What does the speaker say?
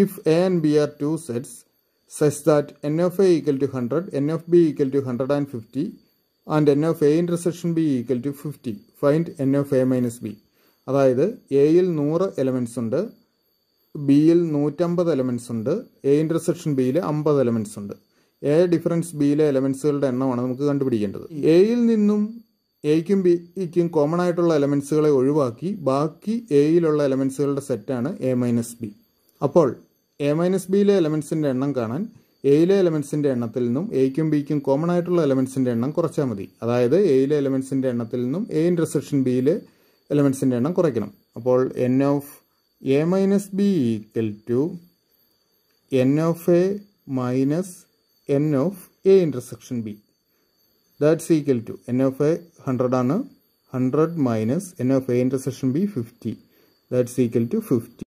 If A and B are two sets such that n of A equal to 100, n of B equal to 150 and n of A intersection B equal to 50, find n of A minus B. അതായത് എയിൽ നൂറ് elements ഉണ്ട് ബിയിൽ നൂറ്റമ്പത് elements ഉണ്ട് A intersection ബിയിൽ അമ്പത് elements ഉണ്ട് എ ഡിഫറൻസ് ബിയിലെ എലമെൻസുകളുടെ എണ്ണമാണ് നമുക്ക് കണ്ടുപിടിക്കേണ്ടത് എയിൽ നിന്നും എയ്ക്കും ബിക്കും കോമൺ ആയിട്ടുള്ള എലമെൻസുകളെ ഒഴിവാക്കി ബാക്കി എയിലുള്ള എലമെൻസുകളുടെ സെറ്റാണ് എ മൈനസ് ബി അപ്പോൾ എ മൈനസ് ബിയിലെ എലമെൻസിൻ്റെ എണ്ണം കാണാൻ എയിലെ എലമെൻസിൻ്റെ എണ്ണത്തിൽ നിന്നും എയ്ക്കും ബിക്കും കോമൺ ആയിട്ടുള്ള എലമെൻസിൻ്റെ എണ്ണം കുറച്ചാൽ മതി അതായത് എയിലെ എലമെൻസിൻ്റെ എണ്ണത്തിൽ നിന്നും എ ഇൻ്റർസെക്ഷൻ ബിയിലെ എലമെൻസിൻ്റെ എണ്ണം കുറയ്ക്കണം അപ്പോൾ n of A minus B equal to n of A minus n of A intersection B that's equal to n of A hundred ആണ് hundred minus n of A intersection B fifty that's equal to fifty